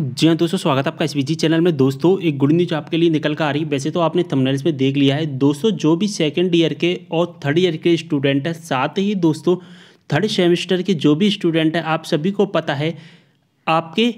जी हाँ दोस्तों स्वागत है आपका एस चैनल में दोस्तों एक गुड न्यूज आपके लिए निकल कर आ रही है वैसे तो आपने थंबनेल्स में देख लिया है दोस्तों जो भी सेकंड ईयर के और थर्ड ईयर के स्टूडेंट हैं साथ ही दोस्तों थर्ड सेमेस्टर के जो भी स्टूडेंट हैं आप सभी को पता है आपके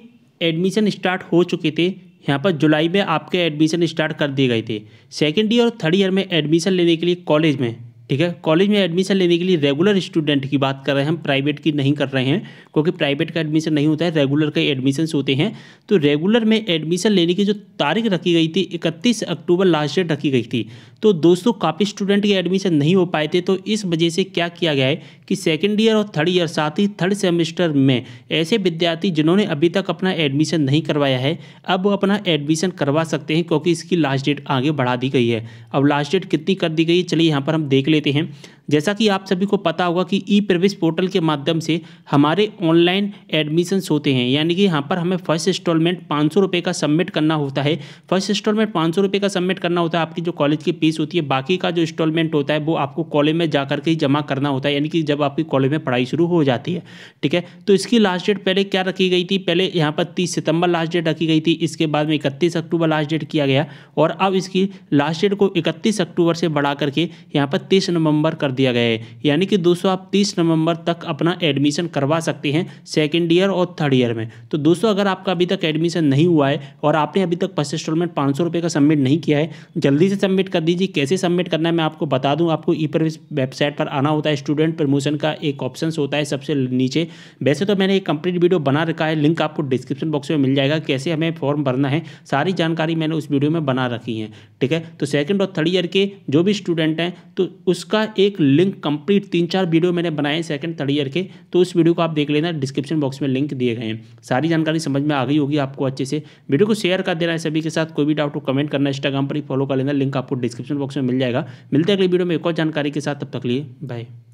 एडमिशन स्टार्ट हो चुके थे यहाँ पर जुलाई में आपके एडमिशन स्टार्ट कर दिए गए थे सेकेंड ईयर और थर्ड ईयर में एडमिशन लेने के लिए कॉलेज में ठीक है कॉलेज में एडमिशन लेने के लिए रेगुलर स्टूडेंट की बात कर रहे हैं हम प्राइवेट की नहीं कर रहे हैं क्योंकि प्राइवेट का एडमिशन नहीं होता है रेगुलर का एडमिशन्स होते हैं तो रेगुलर में एडमिशन लेने की जो तारीख रखी गई थी इकतीस अक्टूबर लास्ट डेट रखी गई थी तो दोस्तों काफ़ी स्टूडेंट के एडमिशन नहीं हो पाए थे तो इस वजह से क्या किया गया है कि सेकेंड ईयर और थर्ड ईयर साथ ही थर्ड सेमेस्टर में ऐसे विद्यार्थी जिन्होंने अभी तक अपना एडमिशन नहीं करवाया है अब वो अपना एडमिशन करवा सकते हैं क्योंकि इसकी लास्ट डेट आगे बढ़ा दी गई है अब लास्ट डेट कितनी कर दी गई है चलिए यहाँ पर हम देख लेते हैं जैसा कि आप सभी को पता होगा कि ई प्रवेश पोर्टल के माध्यम से हमारे ऑनलाइन एडमिशन्स होते हैं यानी कि यहाँ पर हमें फर्स्ट इंस्टॉलमेंट पाँच सौ रुपये का सबमिट करना होता है फर्स्ट इंस्टॉलमेंट पाँच सौ रुपये का सबमिट करना होता है आपकी जो कॉलेज की फीस होती है बाकी का जो इंस्टॉलमेंट होता है वो आपको कॉलेज में जा के ही जमा करना होता है यानी कि जब जब आपकी कॉलेज में पढ़ाई शुरू हो जाती है ठीक है तो इसकी लास्ट डेट पहले क्या रखी गई थी पहले यहाँ पर तीस सितंबर लास्ट डेट रखी गई थी इसके बाद में इकतीस अक्टूबर लास्ट डेट किया गया और अब इसकी लास्ट डेट को इकतीस अक्टूबर से बढ़ा करके यहाँ पर तीस नवंबर कर दिया गया है यानी कि दोस्तों आप तीस नवंबर तक अपना एडमिशन करवा सकते हैं सेकेंड ईयर और थर्ड ईयर में तो दोस्तों अगर आपका अभी तक एडमिशन नहीं हुआ है और आपने अभी तक फर्स्ट इंस्टॉलमेंट पाँच का सबमिट नहीं किया है जल्दी से सबमिट कर दीजिए कैसे सबमिट करना है मैं आपको बता दूँ आपको ई पर वेबसाइट पर आना होता है स्टूडेंट प्रमोशन क्वेश्चन का एक ऑप्शन होता है सबसे नीचे वैसे तो मैंने एक कंप्लीट वीडियो बना रखा है लिंक आपको डिस्क्रिप्शन बॉक्स में मिल जाएगा कैसे हमें फॉर्म भरना है सारी जानकारी मैंने उस वीडियो में बना रखी है ठीक है तो सेकेंड और थर्ड ईयर के जो भी स्टूडेंट हैं तो उसका एक लिंक कंप्लीट तीन चार वीडियो मैंने बनाए सेकेंड थर्ड ईयर के तो उस वीडियो को आप देख लेना डिस्क्रिप्शन बॉक्स में लिंक दिए गए हैं सारी जानकारी समझ में आ गई होगी आपको अच्छे से वीडियो को शेयर कर देना है सभी के साथ कोई भी डाउट हो कमेंट करना इंस्टाग्राम पर ही फॉलो कर लेना लिंक आपको डिस्क्रिप्शन बॉक्स में मिल जाएगा मिलते हैं अगली वीडियो में एक और जानकारी के साथ तब तक लिए बाय